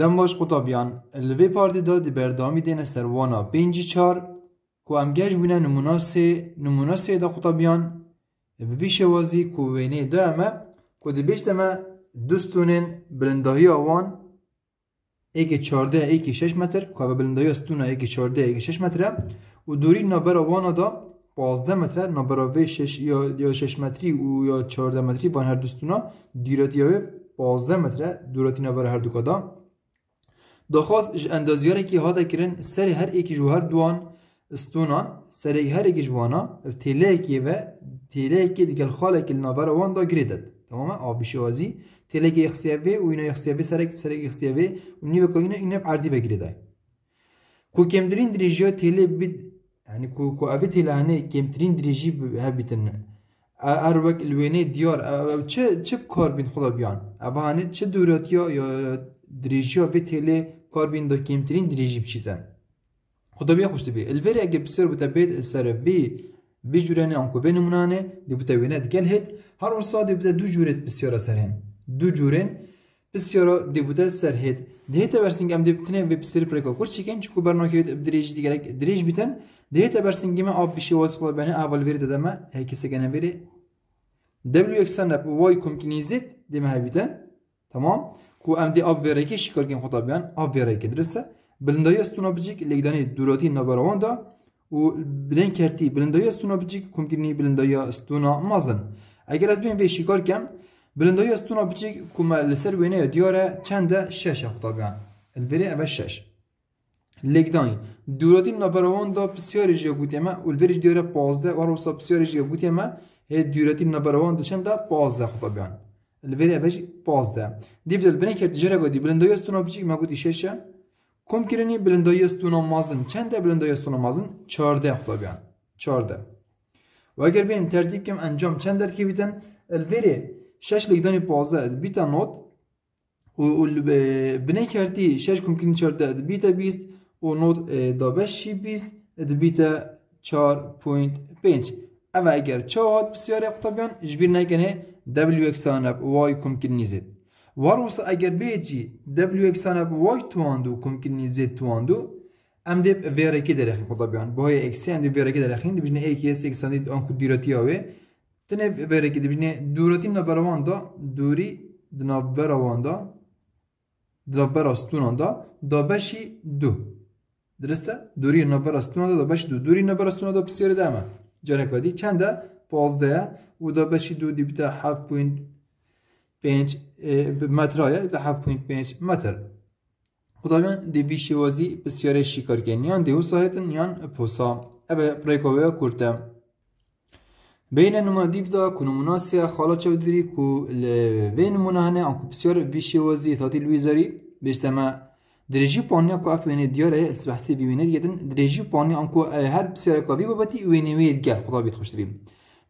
دم باش قطابیان الوی پارتی دا دی بردامی دین سروانا بینجی چار کو امگج بینه نمونا سه نمونا سه دا قطابیان ببی شوازی کو وینه دا اما کو دی بیش دمه دوستونین بلندهی آوان ایکی چارده ایکی شش متر که بلندهی استونه ایکی چارده ایکی شش متره و دوری نبر آوانا دا پازده متره نبر آوه شش یا, یا شش متری و یا چارده متری بان هر دوستونا دیراتی آوه پازده متره دورتی نبر هر دو کدام دخواست اج اندازیاری که هادا کرن سر هر ایکی جو هر دوان استونان سر هر ایکی جوانا تیله اکی و تیله اکی دیگل خاله که لنابر وان دا گریدد تماما تمام آبشوازی تیله اکی اخصیبه و اینا اخصیبه سر اکی سر اکی اخصیبه و نیو که اینا اینا بردی بگریده کو دریجی ها تیله بید يعني كو كو ابي تيله هني كمترين دريجي هبيتن اروك الويني ديار تش چه کار بین خدا بيان ابا چه دوراتی ها یا دریجی ها به تیله كاربين ده كيمترين دريجي بشيتا خدا بيا خوش تبي الفيري اگه بسر بتا بيت السر بي بي جوراني انكو بي نمونانه دي بتا وينه دكل هيت هر ورصا دي بتا دو جورت بسيارة سرهن دو جورن بسيارة دي بتا سر هيت دي هيتا برسنگ ام دي بتنه بي بسر پريكا كور چيكن چكو برناكي بيت بدريجي دي گلك دريج بيتن دي هيتا برسنگ ما آب بشي واسقل بني اول ويري ددما هيكسي گنه ويري W eksenle y komkinize edip değil mi harbiden? Tamam ku em dê avbêrekî şîkirgên xwe biyan avbêrekê dirist e bilindeya stûnabicîk lêgdanê dûratî navberawan da û bilên kertî bilindeya stûnabicîk komkirinî bilindeya stûna mazin eger ez bên vê şîkar kem bilindeya stûna biçîk ku me li ser wêneyê diyar e çend e şeş e xwe biyan elverê ev e şeş lêgdanî dûratî navberawan da pisyarê jî gotiye me û elverê jî e pazdeh û her wisa pisyarê الوریا بج 15 دیو بنه کرد جره گودی بلندای استونا بچیک ما گودی ششه کم کرنی بلندای استونا مازن چند تا بلندای استونا مازن 14 خلابیان 14 و اگر بیم ترتیب کم انجام چند در کی بیتن الوری 6 لگدانی 15 بیتا نوت و بنه کردی 6 کم کرنی 14 بیتا 20 و نوت دا 5 شی 20 بیتا 4.5 اما اگر چهات بسیاری خلابیان جبیر نکنه w eksanab y kumkinî zêd. Varosa eger bê cî w eksanab y tuandû kumkinî zêd tuandû em dê vê rekê derexîn xwedabiyan. Bi heyê eksê em dê vê rekê derexîn dibijne ekî ez eksan dê an ku dîretiya wê tine vê rekê dibijne dûretîn navbera wan da dûrî da di navbera stûnan da dabeşî du. Dirist e? Dûrî navbera da dabeşî du. Duri navbera stûnan da pirsêrê de heme. Cerek vedî çend دو دی da 5'i duydu پینج متر 7.5 metraya bir de پینج متر بیان دی بیشی وازی بسیار شکار کن نیان دیو ساحتن نیان پوسا ابا پریکویا کرده بین نمادیف دا سیا خالا که کو نمونه هنه آنکو بسیار بیشی وازی تاتی لویزاری ما درجی پانی آنکو اف وینه دیاره بحثی بیوینه دیتن درجی پانی آنکو هر بسیار کابی بابتی وینه وید گل خدا بیت خوش دیم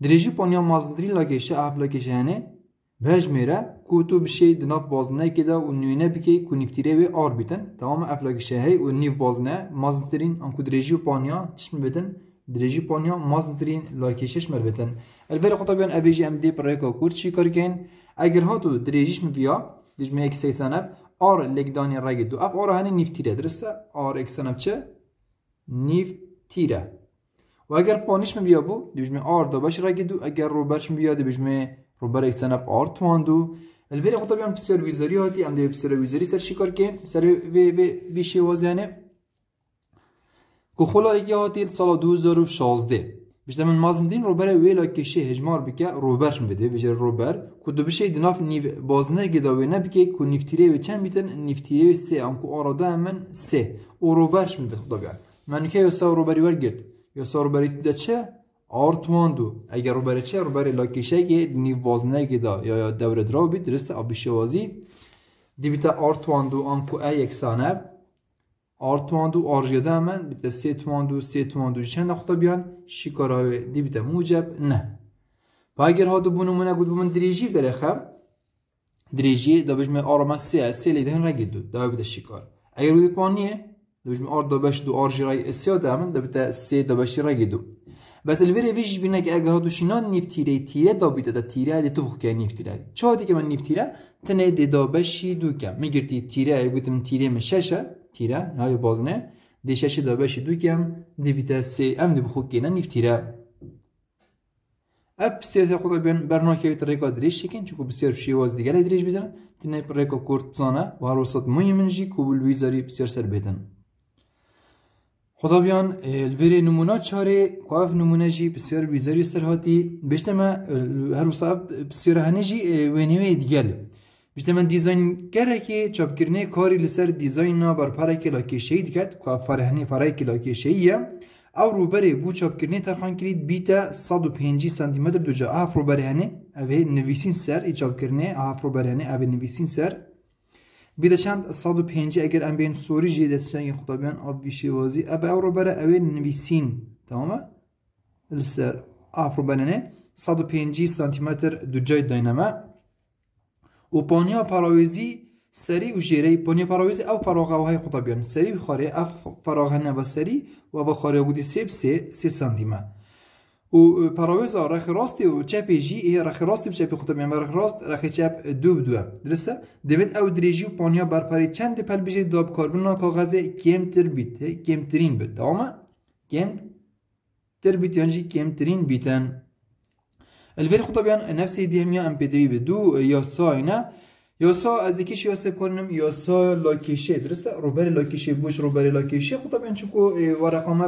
Diriji ponya mazdri la keşe ahb la keşe hene bejmere bir şey dinaf bazına keda u nüyne bike ku niftire ve arbiten tamam ahb la keşe hey u niv bazına mazdrin anku diriji ponya çişmi beden diriji ponya mazdrin la keşeş merveten elveri kotabiyan abeji e emdi prayka kur çikarken eger hatu dirijiş mi viya dijme ek seysanab ar legdani ragi du af ara hani niftire dirse ar ek çe, niftire و اگر پانیش می بیا بو دیبجمه آر دا باش را گیدو اگر رو برش می بیا دیبجمه رو بر ایتسن اپ آر تواندو البیر خود بیان پسر ویزاری هاتی ام دی پسر ویزاری سر شکار که سر وی وی وی شی وازیانه که خلا ایگی هاتی سال 2016 بیشتر من مازندین روبر ویلا کشی هجمار بکه روبرش بده بیشتر روبر کدو بشه دناف نیف بازنه گداوی نبکه کو نیفتیری و چند بیتن نیفتیری و سه ام کو آرادا من سه او روبرش بده خدا بیان من که یو سه روبری ورگرد یا سر بری دیده چه آرت ماندو اگر رو بری چه رو بری لاکیشه که نیو بازنگی دا یا یا دور دراو بی درست آبیشوازی دیبیتا آرت ماندو آنکو ای یکسانه آرت ماندو آرژیده من دیبیتا سیت ماندو سیت ماندو چه نقطه بیان شکاراوی دیبیتا موجب نه پا اگر ها دو بونو منه گود بومن دریجی بدره خب دریجی دا بجمه آرما سیه سیه لیدهن رگید دو دا بیده شکار اگر گودی پانیه دو ار دو ار جراي اسيا دامن دو بشه دبشي راجدو بس الفيري فيش بينك اجا هادو شنان نيفتيري تيرا دابيتا دا تو دي نیفتیره چه نیفتیرا که من نیفتیره تنه دی دابشی دو تیره میگرتی تیرا تیره تیرا تیره تیرا های بازنه دی شاشی بشی دو کم دی بیتا سی ام دی بخو کینا نیفتیرا اپ بسیار خودا بیان برنامه بیتر ریکا دریش شکن چون بسیار بشی واز دیگه دریش بیزن تنه ریکا کورت بزانه و هر وسط مهمنجی کوبل ویزاری بسیار سر بیتن خدا بیان الوری نمونا چاره قاف نمونه جی بسیار ویزاری سر هاتی بشتم هر وصاف بسیار هنه جی وینیوی دیگل بشتم دیزاین گره که چاپ کرنه کاری لسر دیزاین نا بر پره که لاکیشه دکت قاف پره هنه پره که لاکیشه او روبره بو چاپ کرنه ترخان کرید بیتا 150 سانتی متر دو جا اف روبره هنه اوه نویسین سر ای چاپ کرنه اف روبره هنه اوه نویسین سر بی دەچند 105 ئەگەر ئەم بێن سۆریژێ دەستشانگی خوتابیان ئاوی شێوازی ئەب ئەو ڕۆبەرە ئەوێ نویسین تەمامە لەسەر ئافرۆبەنێ 105 سانتیمەتر دوجای داینەمە و پۆنیا پاراوێزی سەری و ژێرەی پۆنیە پاراوێزی ئەو پاراغاوهای قوتابیان سەری خۆرێ ئەف فراغهەنە بە سەری و بە خۆرێ گوتی سێ سێ سێ سانتیمە و پاراویزا رخ راستی و چپ جی ای رخ راستی و چپ خودم یعنی رخ راست رخ چپ دو بدوه درسته دوید او دریجی و پانیا برپری چند پل بجرد داب کاربون کاغذ کمتر بیت کمترین بیت تمام کم تر بیت یعنی کمترین بیتن الویر خطب یعنی نفسی دی همیا ام بی دی بدو یاسا یا یاسا از دیکیش یاسا یا سا لاکیشه درسته روبر لاکیشه بوش روبر لاکیشه خطب یعنی چونکو ورقه ما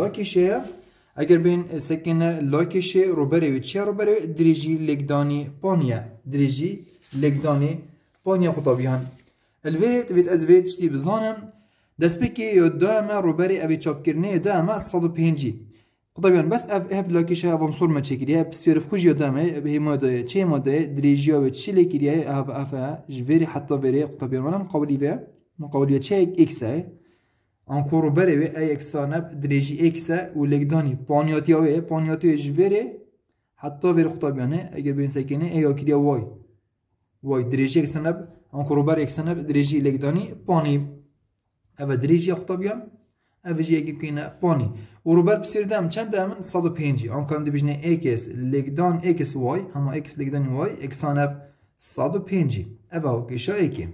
لاکیشه، اگر بین سکن لایکش رو بره و رو بره دریجی لگدانی پانیا دریجی لگدانی پانیا خطابی هن الویت تبید از وی تشتی بزانم دست بکی یا رو بره اوی چاپ کرنه دائما صد و پینجی خطابی هن بس اف اف لایکش ها بام بمصور ما چکریه بسیار خوش یا دائما به ماده چه ماده دریجی ها و چی لکریه اف اف اف جویری حتی بره خطابی هن منم قولی به مقولی چه اکسه انکو رو بره وی ای اکسانه درجی اکسه و لگدانی پانیاتی های پانیاتی های جبره حتی بر خطابیانه اگر بین سکنه ای اکیریا وای وای درجی اکسانه انکو رو بره اکسانه درجی لگدانی پانی اوه درجی خطابیان اوه جی اگه کنه پانی او رو بر بسیر دم چند دمن 105 انکو هم دبیجنه اکس لگدان اکس وای اما اکس لگدانی وای اکسانه 105 اوه ها کشا اکیم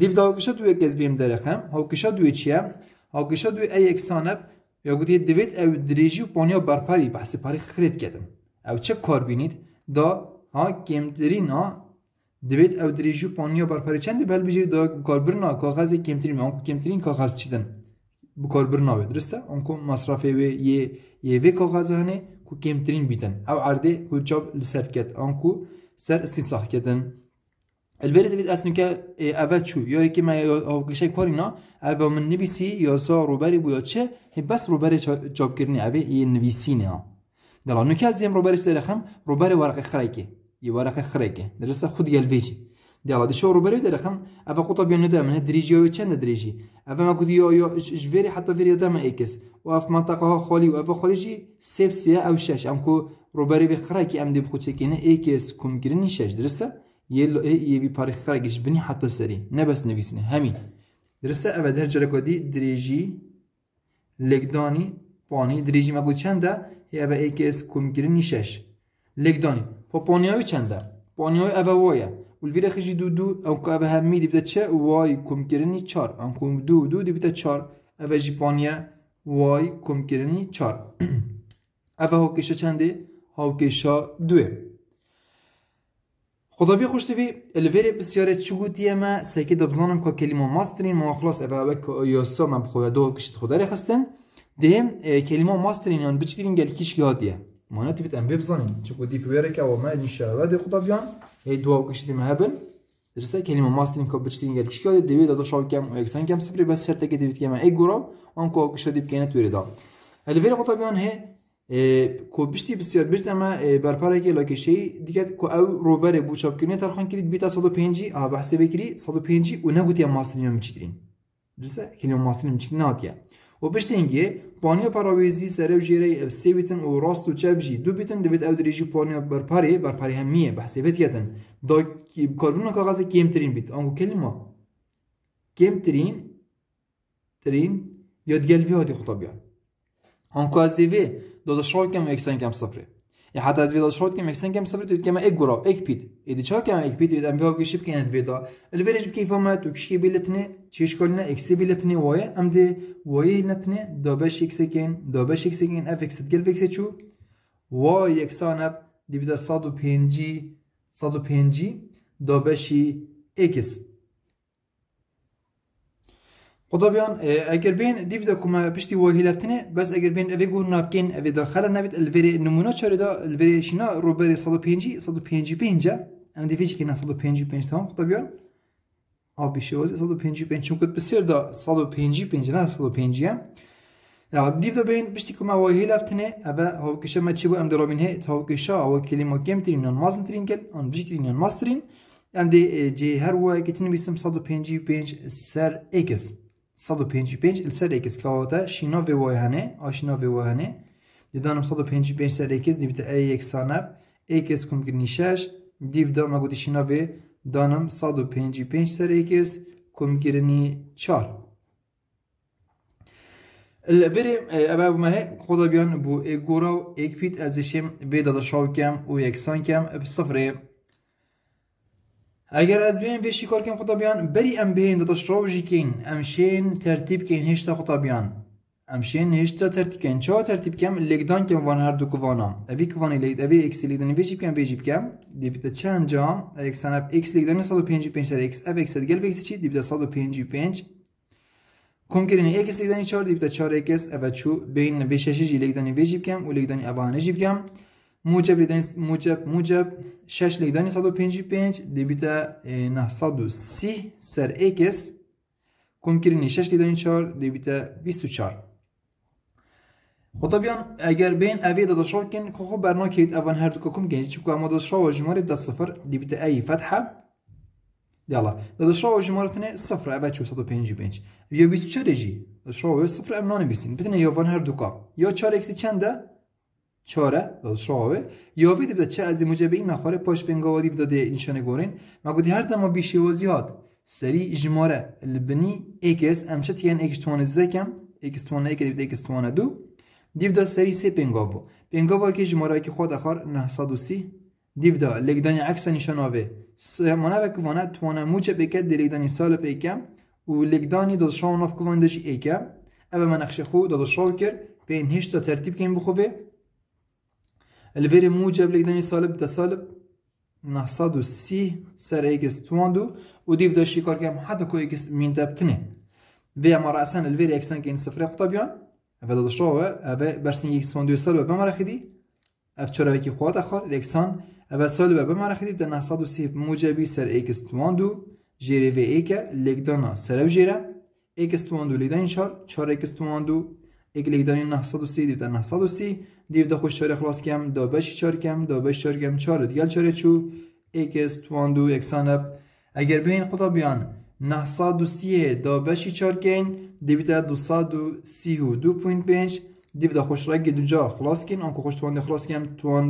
Div da hokişa duye gez bim derekem. Hokişa duye çiye. Hokişa duye ey eksanep. Ya gutiye divit ev diriji ponya barpari bahsi pari khret kedim. Ev çe korbinit da ha kemtirin ha divit ev diriji ponya barpari çendi bel bijir da korbirna kakazi kemtirin onku kemtirin kakaz çidin. Bu korbirna ve diriste onku masrafı ve ye ye ve kakazı hani ku kemtirin biten. Ev arde ku çab lisert ket onku ser istisah kedin. البرت بيت اسنوكا اوتشو یا که من اوگشه کاری كورينا او من نویسی یا سا روبری بو یا هي بس روبری جاب کردنی او ای إيه نویسی نه دلا نوکه از دیم روبریش درخم روبری ورق خریکه یه ورق خریکه درسته خود گلویشی دلا دشو روبری درخم او قطب یا ندام نه دریجی یا چند دریجی او ما گودی یا یا جوری حتی ویری دم ایکس اكس واف منطقه ها خالی و اف خالیجی سیب او شاش امكو کو روبری ام دي بخوتشي چکینه اكس کم کردنی شاش درسه یه بی پاره خرگش بنی حتی سری نه بس نویسنه همین درسته اول در جرکادی دریجی لگدانی پانی دریجی مگو چنده یه اول ای که از کمگیری نیشش لگدانی پا پانیاوی چنده هاوی اول وایه والفیرا خیجی دو دو او که می دی بدا چه؟ وای کمکرنی کیرنی چار. ان دو دو دی بدا چار افا جیبانیا وای کوم کیرنی چار. اول هوکیشا چنده؟ هوکیشا دوه خدا بی خوش توی الویر بسیاره چی گوتیه ما سیکی دبزانم که کلمه ماسترین ما خلاص اوه اوه که یاسا من بخویا دو کشت خدا ری خستن دهم کلمه ماسترین یان بچتیرین گل کیش یادیه مانا تیفت ام ببزانین چی گوتی فویره که اوه ما نشاوه دی خدا بیان ای دو کشتی هبن درسته کلمه ماسترین که بچتیرین گل کیش یادیه دوی داداش او کم و اکسان کم سپری بس سرتکی دوید که ما ای گورا آن که کشتی بکنه توی دا الویر خدا بیان هه کو بشتی بسیار بشت اما برپره که لاکشی دیگه که او روبره بو چاپ کنه ترخان کرید بیتا 105 ها بحث بکری 105 و نگوتی ماستنیو میچیدرین درسته کلمه ماستنیو میچیدرین ناتیه و بشتنگی پانیا پاراویزی سرو جیره سیویتن و راست و چپ جی دو بیتن دوید او دریجی پانیا برپاری برپاری همیه بحثی ویتیتن دا کاربون کاغذ کمترین بیت آنگو کلمه کمترین ترین یا دیگل وی هاتی خطابیان آنکو از دیوی دوشش هم کن و یکسان کن صفر. یه حتی از دوش رو کن و یکسان صفر. که ما یک گروه، پیت. ادی چه کنیم یک پیت. ویدم به او گشیپ کنید ویدا. البته چه کیف ما تو گشیبی لث نه. چیش کنیم؟ یکسی لث نه. وای، آمده. وای لث نه. دو بیش یکسی کن. دو یکسی کن. فیکس دگل فیکس چو. وای یکسانه. دیدید 150 جی. دو خدابیان اگر بین دیو دا کما پشتی وای هلبتنه بس اگر بین اوی گور نابکن اوی داخل نبید الوری نمونه چاره دا الوری شینا روبری 105 155 ام دیوی چکنه 155 تمام خدابیان Abi şey olacak 155 çünkü besir da 155 ne 155 ya. Ya div de beyin bişti kuma o hilaptine ebe havkışa maçı bu emde robin he havkışa o kelime kemtirin on mazın tirin gel on biştirin on masterin. Em de e, her vay gitini bizim 155 ser ekes. 155 il serê kes kavata şîna vê wehane aşîna vê 155 serê kes dibite e yeksaner e kes kum girnî şeş div dama gotî şîna danım 155 serê kes kum girinî çar Li berê bu mehe xweda bu e ekpit ek pît ez dişim vê dada şav kem û yeksan اگر از بین ویشی کار کنم خطا بیان بری ام بین دوتا شروجی کن امشین ترتیب کن هشتا خطا بیان امشین هشتا ترتیب کن چا ترتیب کم لگدان کم وان هر دو کوانا اوی کوانی لید اوی اکس لگدانی ویشی بکم ویشی بکم دیبیتا چه انجا اکس انب اکس لگدانی سادو پینجی پینج سر اکس اف اکس دیگل ویکس چی دیبیتا سادو پینجی پینج کم کرینی اکس لگدانی چار دیبیتا چار اکس اوی چو بین ویشی جی لگدانی ویشی کم، و لگدانی اوانه جی بکم موجب لیدانی موجب موجب 6 لیدانی صد و سی سر اکس شش 6 لیدانی 4 و 24 خطا بیان اگر بین اوی داداش کن که اول هر دو کم کنید داداش و جماره ده صفر دبیت ای فتحه دیالا داداش و تنه صفر اوه چو صد و یا بیست و چار جی داداش صفر هر دو یا چار اکسی چنده چاره شاوه یاوی بده چه از موجب این مخاره پاش بنگوادی این نشانه گورین ما گودی هر دما بیشی وزیاد سری جماره لبنی اکس امشه تیان توانه زده کم ایکس توانه ایک بده ایکس توانه دو دیو دا سری سه پنگاو پنگاو که جماره که خود اخار و سی. دا لگدانی عکس نشان آوه سمانه کوانه توانه موجه بکت دی سال پیکم و لگدانی شاو ناف کوانده دشی ایکم من اخشه خود شاو کرد به این هشتا ترتیب این بخوبه الفيري موجب لقداني سالب ده سالب 930 سر اكس تواندو ودي بدا شي كار كام حتى كو اكس مين داب تنين في ما رأسا الفيري اكسان كين صفر طبيعا هذا دشاوه هذا برسين اكس تواندو سالب بما رخدي افتشرا كي خوات اخر الاكسان هذا سالب بما رخدي بدا 930 موجبي سر اكس تواندو جيري في ايكا لقدانا سلو جيرا اكس تواندو لقداني شار 4 اكس تواندو یکلیکدانی 930 و سی دیوتا خوش چاره خلاص کم دا بشی چار کم دا بشی چار کم چار دیگل چو دو اکسان اگر بین قطع بیان سی دا بشی چار کن و 232 پوینت پنج دیوتا خوش رگ دو جا خلاص کن آنکو خوش توان خلاص کم توان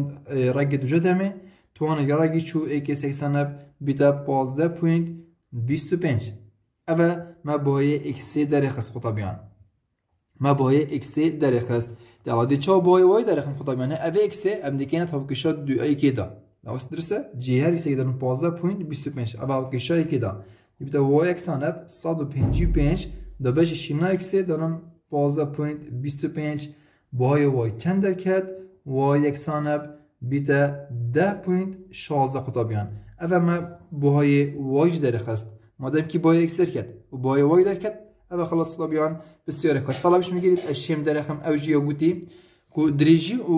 رگ دو جا دمه توان رگی چو ایک است اکسان اب بیتا اوه ما در خس قطع ما باید ایکس در خست دعوتی چه باید وای در خم خدا میانه اول ایکس ام دیگه نت هفکش شد دو ایکی دا نوست درسه جیهری سعی دارم پاسد پوند بیست و پنج اول هفکش شد ایکی دا یه وای ایکس آن اب صد و پنجی پنج دبیش شینا ایکس دارم پاسد پوند بیست و پنج باید وای چند درکت؟ وای ایکس آن اب بیت ده پوند شازا خدا بیان. اول ما باید وای در خست مادام کی باید ایکس در و باید وای در کد اوه خلاص طلبیان بسیار کەس طلبش میگیریت ئە درخم دەرەخم یا ژیە گوتی کو دریجی و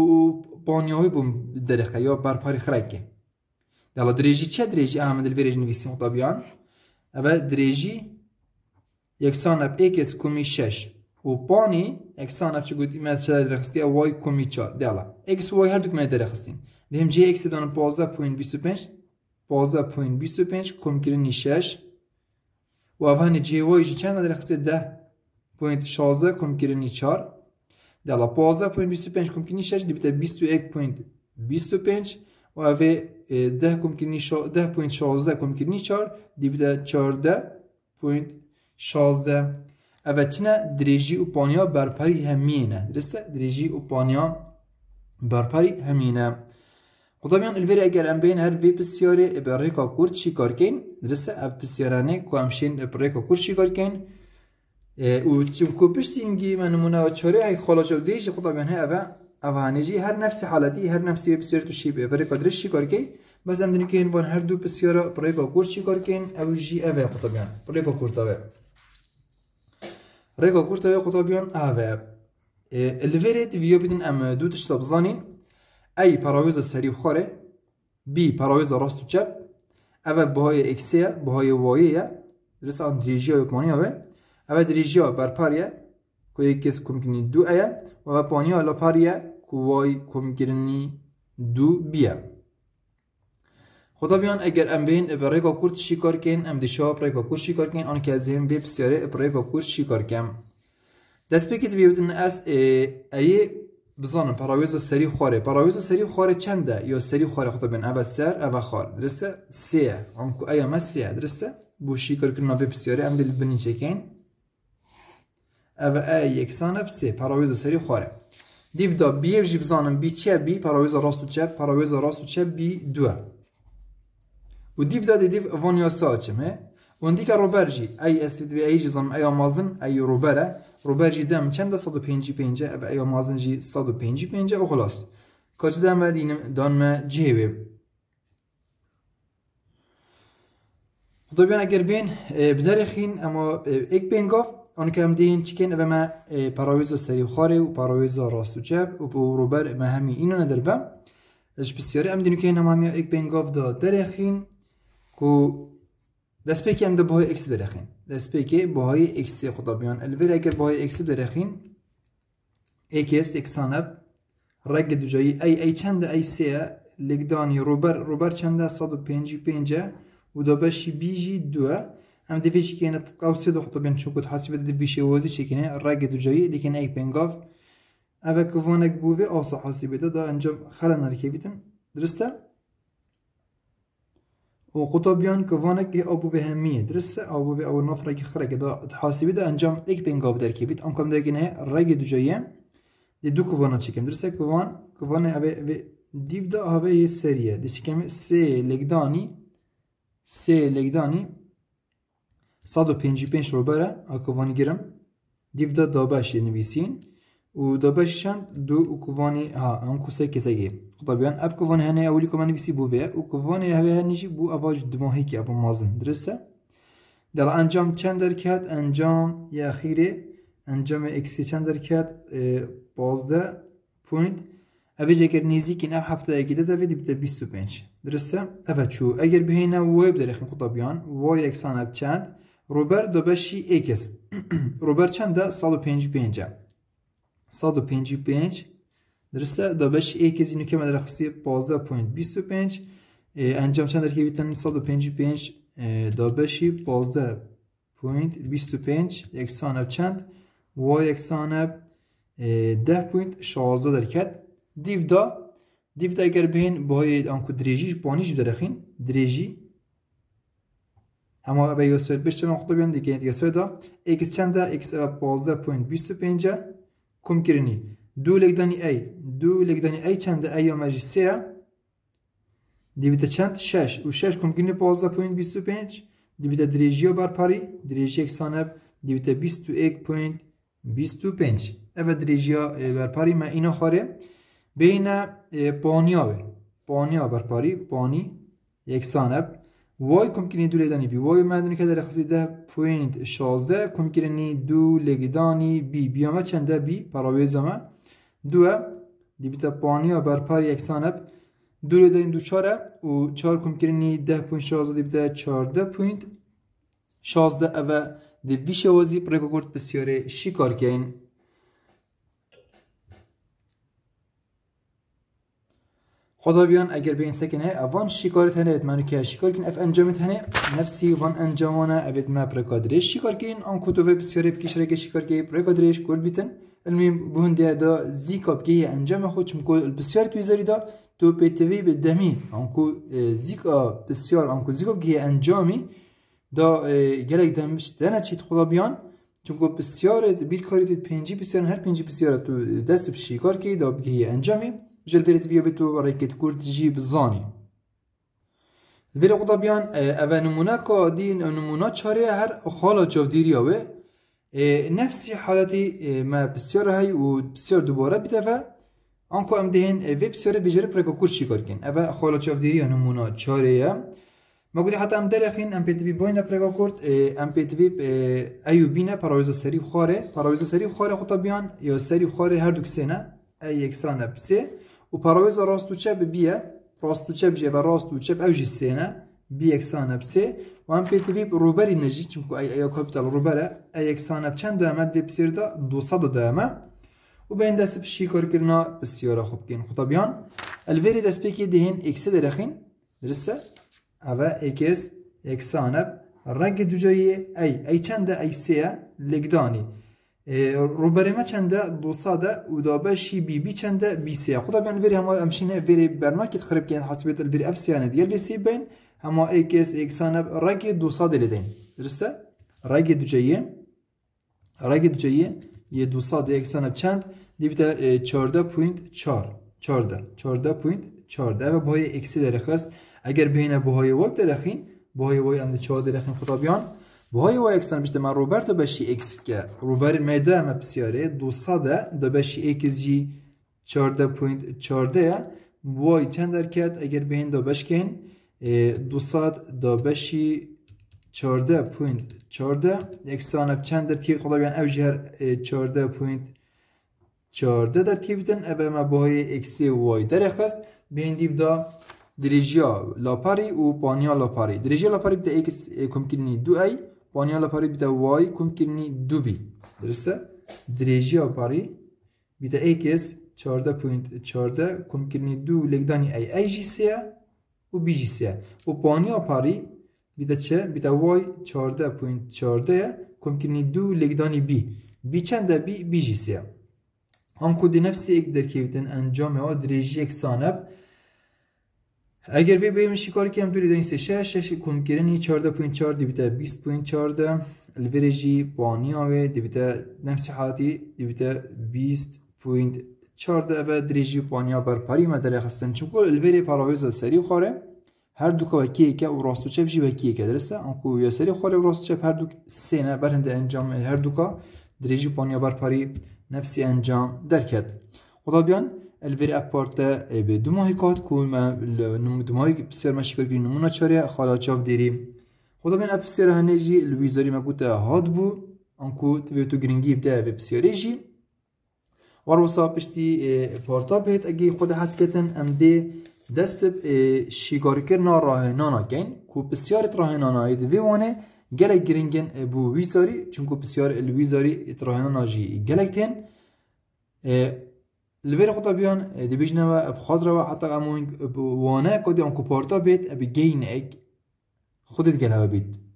بۆنیەوەی یا برپاری خراکێ دەڵە دریجی چە درێژی ئامە دەبێژ نویسیم طبیان ئەبە دریجی یەکسان ئەپ ئێکس کمی شش و پانی ئەکسان ئەپ چه گوتی مە هر دەرەخستیە وای کومی چار وای هەردوو کومە جی و avane gjevojë çend në rreth 10.16 kom kireni çar dalla 15.25 kom kireni 6 dibite 21.25 و avë 10 kom kireni 10.16 kom kireni çar dibite 14.16 اوه چنه دریجی و پانیا برپری همینه درسته دریجی و برپری همینه خدا میان الویر اگر ام بین هر وی بسیاری برای کاکور چی کار درسه اف پسیارانه کو همشین کورشی کرشی کار کن او چیم کو اینگی من نمونه و چاره ای خلاص و دیش خدا بیانه ها اوه اوانیجی هر نفس حالتی هر نفسی پسیار تو شیبه ولی قدرش چی کار کن بس هم که این وان هر دو پسیارا پریکو کرشی کار کن او جی اوه خدا بیان پریکو کورت اوه ریکو کرتا اوه خدا بیان اوه الفیریت ویو بدن ام دو ای ای سریف سری بی بی راست راستو چپ اوه با های اکسه یا با های وایه یا درست آن دریجی های پانی هاوه اوه دریجی ها بر پر یا که یک کس کم کنی دو ایا و اوه پانی ها لپر یا که وای کم کنی دو بیا خدا بیان اگر ام بین برای کورت کن ام دیشا برای که کن آن که از این بی بسیاره برای که کورت شی کن دست پیکیت بیودن از ای بزنم پراویز سری خوره پراویز سری خوره چنده یا سری خوره خود بین اول سر اول خار درسته سیه هم که ایا ما درسته بوشی کار کنن به بسیاری ام دل بنی چکین اول ای یکسانه بسیه پراویز سری خوره دیو دا بیف جی بزنم بی چه بی پراویز راست و چپ پراویز راست و چپ بی دو و دیو دا دیو وانیا ساچمه وندی که روبر جی ای ای جزم ایا مازن ای روبره روبرجی دم چند صد و پنجی پنجه و ایا مازن صد و پنجی پنجه او خلاص کاج دم و دینم دانم ما جیوه طبیان اگر بین بدر خین اما ایک بین گفت آن که هم دین چکن اما پراویز سری خاره و پراویز راست و جب و بو روبر مهمی اینو ندر بم اش بسیاری ام دینو که این همامی ایک بین گفت دا در خین که دەستپێکی ئەم دە بۆی ئەکسی دەرەخین دەستپێکی بۆهایی ئەکسی قوتابیان ئەلبێر ئەگەر بۆی ئەکسی دەرەخین ئێکس ئەکسانە ڕێگە دوجایی ئەی ئەی چەندە ئەی سەیە لێکدانی ڕوبەر ڕوبەر چەندە 155 و دەبەشی بیژی دووە ئەم دەبێژی کێنە قوسێ دەخۆبێن چکوت حسیبێت دەبیشی وەزی چێکێنێ ڕێگە دوجایی دیکەن ئەی پێنگاف ئەvek vonek bûvê asa hasîbêde da encem xela nerekebîtin dirist e وقطبیان که وانه که آبو به همیه درسته آبو به او نفره که خره که دا حاسبی دا انجام ایک بین گاب در کبید ام کم در که نه رگ دو جایه دی دو کوانا چکم درسته کوان کوانه اوه دیو دا اوه یه سریه دی چکم سه لگدانی سه لگدانی صد و پنجی پنج رو بره اکوان گیرم دیو دا دابش نویسین ودبشن دو وكوفاني ها انكو سكي سكي طبعا اف كوفاني هنا اولي كمان بيسي بو في وكوفاني هبه هنجي بو افاج دمو هيك ابو مازن درسه در انجام چند درکت انجام یا خیره انجام اکسی چند درکت بازده پوینت اوه جگر نیزیکین اف هفته اگیده ده ویدی بده 25 درسته اوه چو اگر بهینه ویب درخین قطبیان وی اکسان اب چند روبر دو بشی اکس روبر چند ده 155 155 درسته دا بش ای که زینو که مدر خستی 15.25 انجام چند در که بیتن 155 دا بشی 15.25 یکسان اب چند و یکسان اب 10.16 در کت دیو دا دیو دا اگر بین باید آنکو دریجیش بانیش بدرخین دریجی Ama به gösterip 5 نقطه بیان دیگه de gene X çende x evet 15.25'e کوم کرنی دو لگدانی ای دو لگدانی ای چند ای مجی سه دیویت چند شش و شش کوم کرنی پازده پوینت بیست و پنج دیویت دریجی و برپاری دریجی اکسانب دیویت بیست و ایک پوینت بیست و پنج اوه دریجی و برپاری ما اینا خاره بین پانی آوه پانی آ برپاری پانی سانب وای comchineidule بی وای مدنی که در خصیده پوینت 16 comchine دو لگدانی B بیامه چنده B پراویزمه دو دیبیتا پانیا برپار یکسانب دو لگدانی دو چاره و چار comchine ده پوینت 16 دیبیتا چارده پوینت 16 دی بیشه وزی پرکو کرد بسیاره خدا بیان اگر بین سکنه اوان شکار تنه ات منو که شکار کن اف انجام تنه نفسی وان انجامانه ابد ما برکادرش شکار کن آن کتوبه بسیاره بکش که شکار که برکادرش گل بیتن المهم بهون دیا دا کاب بگه انجام خود بسیار زاری دا تو تیوی به دمی زی زیکا بسیار زی کاب گیه انجامی دا گلک دمش دنه چیت خدا بیان چونکو بسیار بیر کاریت پنجی بسیار هر پینجی بسیار تو دست بشی کار که دا بگه انجامی جلبرت بيو بتو ريكت كورت جيب زاني بلا قطع بيان اوه اه، نمونه که دین نمونه چاره هر خالا چاودیری آوه نفسی حالتی اه، ما بسیار هی و بسیار دوباره بیتفه آنکو ام دهن وی بسیار بجره پرکا کور شکار کن اوه خالا چاودیری نمونه چاره ما قلت حتى ام درخين ام بي تي في بوينا بريغا كورت ام بي تي في ايو بينا باراويزا سري بخاره باراويزا سري بخاره خطبيان يا سري بخاره هر دوكسينا اي اكسانا بسي و وبارويزا راست چپ بيا راست وشاب جيبا راست سینه بی اکسانه بسه و هم پیتی بیب روبری نجی چونكو أي أي كابتال روبره ای اکسانه بچند دامة دی بسیر دا دو صد دامة و بین دست بشي کار کرنا بسيارة خوب كين خطابيان الویری دست بيكي دهین اكس درخین درسته اوه اکس اکسانه رنگ دو جایی ای ای چند ای سیه لگدانی روبرما چنده دو ساده و دابه شی بی بی چنده بی سی خدا بین وری همه امشینه وری برناکت خرب کن حسبیت البری افسیانه دیگه لسی بین همه ایکس ایکسانه رگی دو ساده لدین درسته؟ رگی دو جایه رگی دو جایه یه دو ساده ایکسانه چند دیبیت چارده پوینت چار چارده چارده پوینت چارده و بهای اکسی درخست اگر بین بهای وب درخین بهای وی هم چهار درخین خدا بیان وای و اکسن بشته من روبرت بشی اکس که روبر میده همه بسیاره دو ساده دو بشی اکس جی چارده پویند چارده وای چند درکت اگر بین دو بشکین دو ساد دو بشی چارده پویند چارده اکسانه چند در تیوید خدا بیان اوجی هر چارده پویند چارده در تیویدن او بایه بایه اکس جی وای درخست بین دیب دا دریجیا لاپاری و پانیا لاپاری دریجیا لاپاری بده اکس کمکرینی دو ای Vanya pari bita vay kun kirni dubi. Derse direjiya pari bita ekes çarda point çarda kun kirni du legdani ay ay jisiye u bi jisiye. U panya pari bita çe bita vay çarda point çarda kun kirni du legdani bi. Bi çende bi bi jisiye. Anku di nefsi ek derkevtin encame o direji ek sanab. اگر ببینیم بیایم شکار هم دوری دارین 6 6 کم کردن 14.4 دیبیت 20.4 الورجی بانی آوه دیبیت نفسی حالتی دیبیت 20.4 و دریجی بانی بر پاری مدر خستن چون که الوری پراویز سری خوره هر دو که وکیه که و راستو چپ جی وکی که درسته انکو یا سری خوره و راستو چپ هر دو سینه برهنده انجام هر دو که درجی بانی بر پاری نفسی انجام درکد خدا بیان البر اپورت به دو ماهی کات کن من دو ماهی بسیار مشکل شکر گیری نمونه چاره خالا چاف دیریم خدا من اپسیار هنجی الویزاری مگوت هاد بو انکو تبیو تو گرنگی بده به بسیاری جی وروسا پشتی اه، پارتا بهت اگه خود حس کتن ام دی دست اه، شیگار کرنا راه نانا گین کو بسیار راه نانا اید ویوانه گلک گرنگن اه، بو ویزاری چونکو بسیار الویزاری راه نانا جی گلک تین لبر خدا بیان دبیش نوا اب خاز روا حتی امون وانه کدی انکو پارتا بید اب گین اگ خودت گلها بید